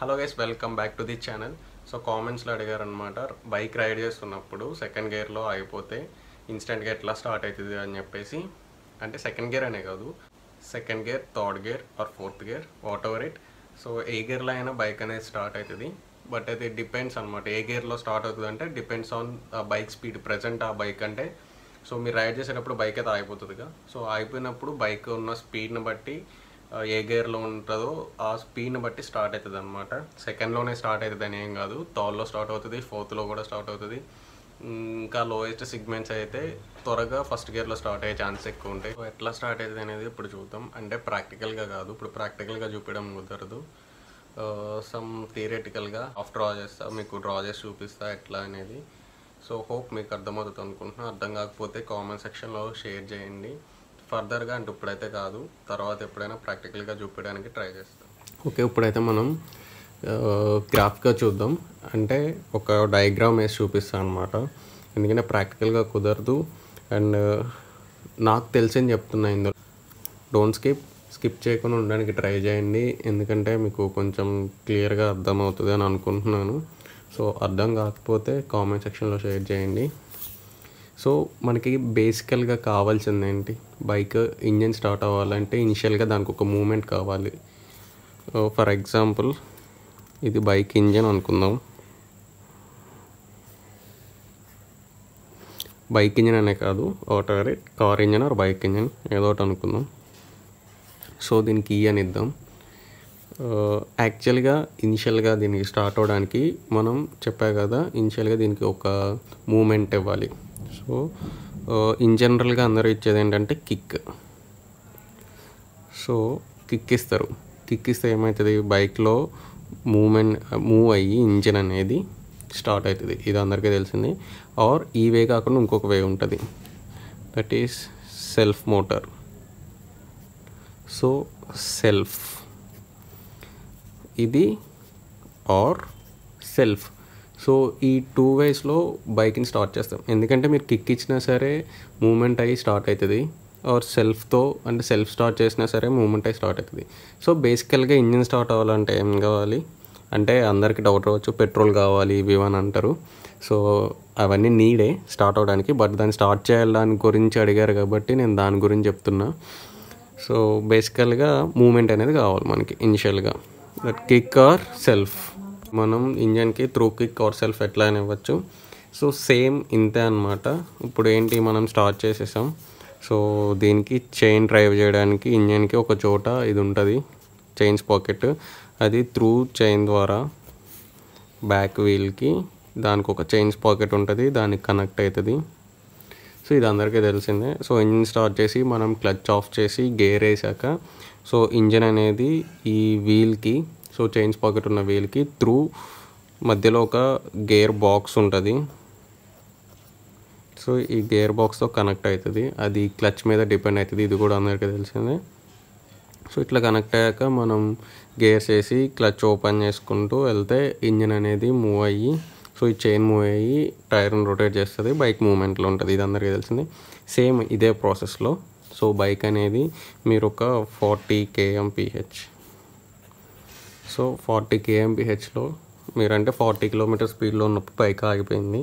hello guys welcome back to the channel so కామెంట్స్లో అడిగారనమాట bike ride చేస్తున్నప్పుడు second గేర్లో ఆగిపోతే ఇన్స్టెంట్గా ఎట్లా స్టార్ట్ అవుతుంది అని చెప్పేసి అంటే సెకండ్ గేర్ అనే కాదు second gear third gear or fourth gear whatever it so ఏ గేర్లో అయినా బైక్ అనేది స్టార్ట్ అవుతుంది బట్ అయితే డిపెండ్స్ అనమాట ఏ గేర్లో స్టార్ట్ అవుతుంది అంటే depends on bike speed present ఆ బైక్ అంటే సో మీరు రైడ్ చేసేటప్పుడు బైక్ అయితే ఆగిపోతుందిగా సో ఆగిపోయినప్పుడు బైక్ ఉన్న స్పీడ్ని బట్టి ఏ గేర్లో ఉంటుందో ఆ స్పీడ్ని బట్టి స్టార్ట్ అవుతుంది అనమాట సెకండ్లోనే స్టార్ట్ అవుతుంది అని ఏం కాదు థర్డ్లో స్టార్ట్ అవుతుంది ఫోర్త్లో కూడా స్టార్ట్ అవుతుంది ఇంకా లోయెస్ట్ సిగ్మెంట్స్ అయితే త్వరగా ఫస్ట్ గేర్లో స్టార్ట్ అయ్యే ఛాన్స్ ఎక్కువ ఉంటాయి సో ఎట్లా స్టార్ట్ అవుతుంది అనేది ఇప్పుడు చూద్దాం అంటే ప్రాక్టికల్గా కాదు ఇప్పుడు ప్రాక్టికల్గా చూపించడం కుదరదు సమ్ థియరేటికల్గా ఆఫ్ డ్రా చేస్తా మీకు డ్రా చేసి చూపిస్తా ఎట్లా అనేది సో హోప్ మీకు అర్థమవుతుంది అనుకుంటున్నాను అర్థం కాకపోతే కామెంట్ సెక్షన్లో షేర్ చేయండి ఫర్దర్గా అంటే ఇప్పుడైతే కాదు తర్వాత ఎప్పుడైనా ప్రాక్టికల్గా చూపించడానికి ట్రై చేస్తాం ఓకే ఇప్పుడైతే మనం గ్రాఫ్గా చూద్దాం అంటే ఒక డయాగ్రామ్ వేసి చూపిస్తాను అనమాట ఎందుకంటే ప్రాక్టికల్గా కుదరదు అండ్ నాకు తెలిసింది చెప్తున్నా ఇందులో డోంట్ స్కిప్ స్కిప్ చేయకుండా ఉండడానికి ట్రై చేయండి ఎందుకంటే మీకు కొంచెం క్లియర్గా అర్థమవుతుంది అని అనుకుంటున్నాను సో అర్థం కాకపోతే కామెంట్ సెక్షన్లో షేర్ చేయండి సో మనకి బేసికల్గా కావాల్సింది ఏంటి బైక్ ఇంజన్ స్టార్ట్ అవ్వాలంటే ఇనిషియల్గా దానికి ఒక మూమెంట్ కావాలి ఫర్ ఎగ్జాంపుల్ ఇది బైక్ ఇంజన్ అనుకుందాం బైక్ ఇంజన్ అనే కాదు ఒకటి car engine or bike engine ఏదో ఒకటి అనుకుందాం సో దీనికి ఈ e అని ఇద్దాం యాక్చువల్గా ఇనిషియల్గా దీనికి స్టార్ట్ అవ్వడానికి మనం చెప్పా కదా ఇనిషియల్గా దీనికి ఒక మూమెంట్ ఇవ్వాలి సో ఇన్ జనరల్గా అందరూ ఇచ్చేది ఏంటంటే కిక్ సో కిక్ ఇస్తారు కిక్ ఇస్తే ఏమవుతుంది బైక్లో మూమెంట్ మూవ్ అయ్యి ఇంజిన్ అనేది స్టార్ట్ అవుతుంది ఇది అందరికీ తెలిసింది ఆర్ ఈ వే కాకుండా ఇంకొక వే ఉంటుంది that is self motor so self ఇది ఆర్ సెల్ఫ్ సో ఈ టూ వేస్లో బైక్ని స్టార్ట్ చేస్తాం ఎందుకంటే మీరు కిక్ ఇచ్చినా సరే మూమెంట్ అయ్యి స్టార్ట్ అవుతుంది ఆర్ సెల్ఫ్తో అంటే సెల్ఫ్ స్టార్ట్ చేసినా సరే మూమెంట్ అయ్యి స్టార్ట్ అవుతుంది సో బేసికల్గా ఇంజిన్ స్టార్ట్ అవ్వాలంటే ఏం కావాలి అంటే అందరికీ డౌట్ అవ్వచ్చు పెట్రోల్ కావాలి ఇవి అని అంటారు సో అవన్నీ నీడే స్టార్ట్ అవడానికి బట్ దాన్ని స్టార్ట్ చేయాలి దాని గురించి అడిగారు కాబట్టి నేను దాని గురించి చెప్తున్నా సో బేసికల్గా మూమెంట్ అనేది కావాలి మనకి ఇనిషియల్గా దట్ కిక్ ఆర్ సెల్ఫ్ మనం ఇంజన్కి త్రూ కిక్ ఆర్ సెల్ఫ్ ఎట్లా అని ఇవ్వచ్చు సో సేమ్ ఇంతే అనమాట ఇప్పుడు ఏంటి మనం స్టార్ట్ చేసేసాం సో దీనికి చైన్ డ్రైవ్ చేయడానికి ఇంజన్కి ఒక చోట ఇది ఉంటుంది చైన్స్ పాకెట్ అది త్రూ చైన్ ద్వారా బ్యాక్ వీల్కి దానికి ఒక చైన్స్ పాకెట్ ఉంటుంది దానికి కనెక్ట్ అవుతుంది సో ఇది అందరికీ తెలిసిందే సో ఇంజిన్ స్టార్ట్ చేసి మనం క్లచ్ ఆఫ్ చేసి గేర్ వేసాక సో ఇంజిన్ అనేది ఈ వీల్కి సో చైన్స్ పాకెట్ ఉన్న వీల్కి త్రూ మధ్యలో ఒక గేర్ బాక్స్ ఉంటుంది సో ఈ గేర్ బాక్స్తో కనెక్ట్ అవుతుంది అది క్లచ్ మీద డిపెండ్ అవుతుంది ఇది కూడా అందరికీ తెలిసిందే సో ఇట్లా కనెక్ట్ అయ్యాక మనం గేర్స్ వేసి క్లచ్ ఓపెన్ చేసుకుంటూ వెళ్తే ఇంజిన్ అనేది మూవ్ అయ్యి సో ఈ చైన్ మూవ్ అయ్యి టైర్ను రొటేట్ చేస్తుంది బైక్ మూమెంట్లో ఉంటుంది ఇది అందరికీ తెలిసింది సేమ్ ఇదే ప్రాసెస్లో సో బైక్ అనేది మీరు ఒక ఫార్టీ కేఎంపిహెచ్ సో ఫార్టీ కేఎంబిహెచ్లో అంటే ఫార్టీ కిలోమీటర్ స్పీడ్లో ఉన్నప్పుడు పైకి ఆగిపోయింది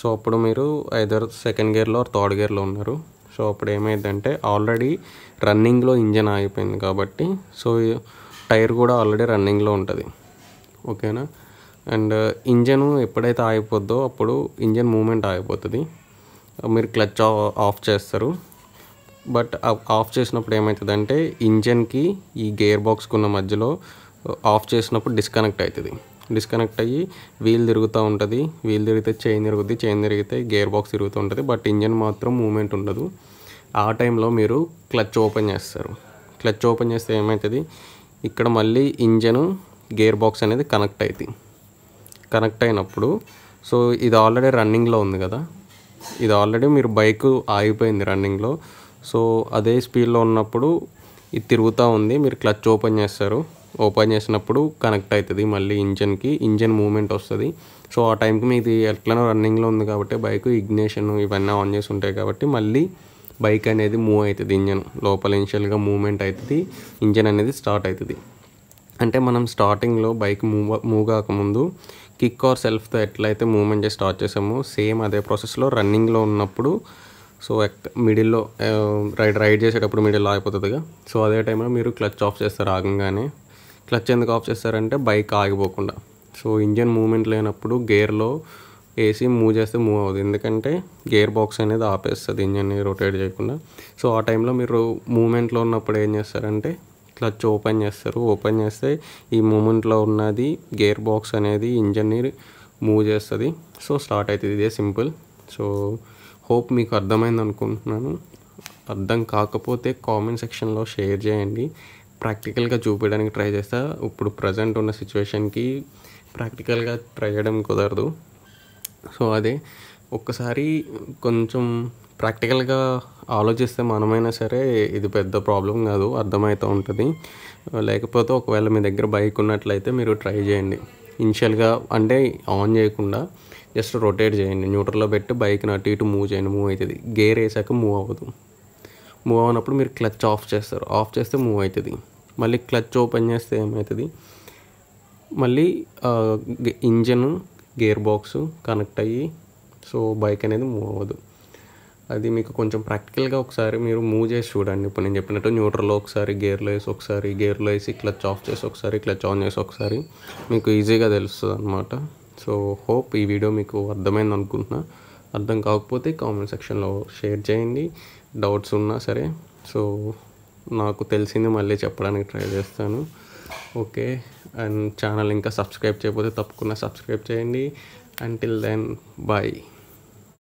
సో అప్పుడు మీరు ఐదర్ సెకండ్ గేర్లో ఆర్ థర్డ్ గేర్లో ఉన్నారు సో అప్పుడు ఏమైందంటే ఆల్రెడీ రన్నింగ్లో ఇంజన్ ఆగిపోయింది కాబట్టి సో టైర్ కూడా ఆల్రెడీ రన్నింగ్లో ఉంటుంది ఓకేనా అండ్ ఇంజను ఎప్పుడైతే ఆగిపోద్దో అప్పుడు ఇంజన్ మూమెంట్ ఆగిపోతుంది మీరు క్లచ్ ఆఫ్ చేస్తారు బట్ ఆఫ్ చేసినప్పుడు ఏమవుతుందంటే ఇంజన్కి ఈ గేర్ బాక్స్కి ఉన్న మధ్యలో ఆఫ్ చేసినప్పుడు డిస్కనెక్ట్ అవుతుంది డిస్కనెక్ట్ అయ్యి వీల్ తిరుగుతూ ఉంటుంది వీల్ తిరిగితే చైన్ తిరుగుద్ది చైన్ తిరిగితే గేర్ బాక్స్ తిరుగుతూ ఉంటుంది బట్ ఇంజన్ మాత్రం మూమెంట్ ఉండదు ఆ టైంలో మీరు క్లచ్ ఓపెన్ చేస్తారు క్లచ్ ఓపెన్ చేస్తే ఏమవుతుంది ఇక్కడ మళ్ళీ ఇంజన్ గేర్ బాక్స్ అనేది కనెక్ట్ అవుతుంది కనెక్ట్ అయినప్పుడు సో ఇది ఆల్రెడీ రన్నింగ్లో ఉంది కదా ఇది ఆల్రెడీ మీరు బైక్ ఆగిపోయింది రన్నింగ్లో సో అదే స్పీడ్లో ఉన్నప్పుడు ఇది తిరుగుతూ ఉంది మీరు క్లచ్ ఓపెన్ చేస్తారు ఓపెన్ చేసినప్పుడు కనెక్ట్ అవుతుంది మళ్ళీ ఇంజన్కి ఇంజన్ మూమెంట్ వస్తుంది సో ఆ టైంకి మీది ఎట్లనో రన్నింగ్లో ఉంది కాబట్టి బైక్ ఇగ్నేషన్ ఇవన్నీ ఆన్ చేసి ఉంటాయి కాబట్టి మళ్ళీ బైక్ అనేది మూవ్ అవుతుంది ఇంజన్ లోపల ఇన్షియల్గా మూమెంట్ అవుతుంది ఇంజన్ అనేది స్టార్ట్ అవుతుంది అంటే మనం స్టార్టింగ్లో బైక్ మూవ్ మూవ్ కాకముందు కిక్ ఆర్ సెల్ఫ్తో ఎట్లయితే మూవ్మెంట్ చేసి స్టార్ట్ చేసామో సేమ్ అదే ప్రాసెస్లో రన్నింగ్లో ఉన్నప్పుడు సో మిడిల్లో రైడ్ రైడ్ చేసేటప్పుడు మిడిల్లో ఆగిపోతుందిగా సో అదే టైంలో మీరు క్లచ్ ఆఫ్ చేస్తారు ఆగంగానే క్లచ్ ఎందుకు ఆఫ్ చేస్తారంటే బైక్ ఆగిపోకుండా సో ఇంజన్ మూమెంట్ లేనప్పుడు గేర్లో ఏసీ మూవ్ చేస్తే మూవ్ అవుతుంది ఎందుకంటే గేర్ బాక్స్ అనేది ఆపేస్తుంది ఇంజన్ని రొటేట్ చేయకుండా సో ఆ టైంలో మీరు మూమెంట్లో ఉన్నప్పుడు ఏం చేస్తారంటే క్లచ్ ఓపెన్ చేస్తారు ఓపెన్ చేస్తే ఈ మూమెంట్లో ఉన్నది గేర్ బాక్స్ అనేది ఇంజన్ని మూవ్ చేస్తుంది సో స్టార్ట్ అవుతుంది ఇదే సింపుల్ సో హోప్ మీకు అర్థమైంది అనుకుంటున్నాను అర్థం కాకపోతే కామెంట్ సెక్షన్లో షేర్ చేయండి ప్రాక్టికల్గా చూపించడానికి ట్రై చేస్తా ఇప్పుడు ప్రజెంట్ ఉన్న సిచ్యువేషన్కి ప్రాక్టికల్గా ట్రై చేయడం కుదరదు సో అదే ఒక్కసారి కొంచెం ప్రాక్టికల్గా ఆలోచిస్తే మనమైనా సరే ఇది పెద్ద ప్రాబ్లం కాదు అర్థమవుతూ ఉంటుంది లేకపోతే ఒకవేళ మీ దగ్గర బైక్ ఉన్నట్లయితే మీరు ట్రై చేయండి ఇనిషియల్గా అంటే ఆన్ చేయకుండా జస్ట్ రొటేట్ చేయండి న్యూట్రల్లో పెట్టి బైక్ని అటు ఇటు మూవ్ చేయండి మూవ్ అవుతుంది గేర్ వేసాక మూవ్ అవ్వదు మూవ్ అవునప్పుడు మీరు క్లచ్ ఆఫ్ చేస్తారు ఆఫ్ చేస్తే మూవ్ అవుతుంది మళ్ళీ క్లచ్ ఓపెన్ చేస్తే ఏమవుతుంది మళ్ళీ ఇంజను గేర్ బాక్స్ కనెక్ట్ అయ్యి సో బైక్ అనేది మూవ్ అవ్వదు అది మీకు కొంచెం ప్రాక్టికల్గా ఒకసారి మీరు మూవ్ చేసి చూడండి ఇప్పుడు నేను చెప్పినట్టు న్యూట్రల్లో ఒకసారి గేర్లో వేసి ఒకసారి గేర్లో వేసి క్లచ్ ఆఫ్ చేసి ఒకసారి క్లచ్ ఆన్ చేసి ఒకసారి మీకు ఈజీగా తెలుస్తుంది అనమాట సో హోప్ ఈ వీడియో మీకు అర్థమైంది అనుకుంటున్నా అర్థం కాకపోతే కామెంట్ సెక్షన్లో షేర్ చేయండి డౌట్స్ ఉన్నా సరే సో నాకు తెలిసింది మళ్ళీ చెప్పడానికి ట్రై చేస్తాను ఓకే అండ్ ఛానల్ ఇంకా సబ్స్క్రైబ్ చేయకపోతే తప్పకుండా సబ్స్క్రైబ్ చేయండి అంటిల్ దెన్ బాయ్